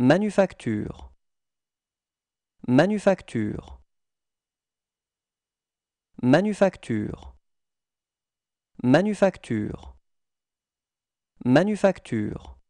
Manufacture. Manufacture. Manufacture. Manufacture. Manufacture.